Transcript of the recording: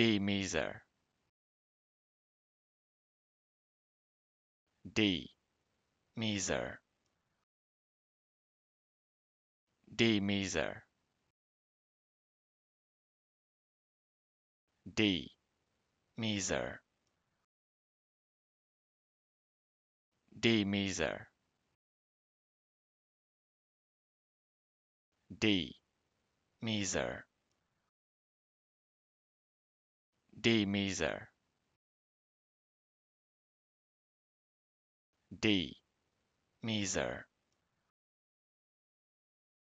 D Demeter. D D Demeter. D D Demeter. D Demeter. D measure D measure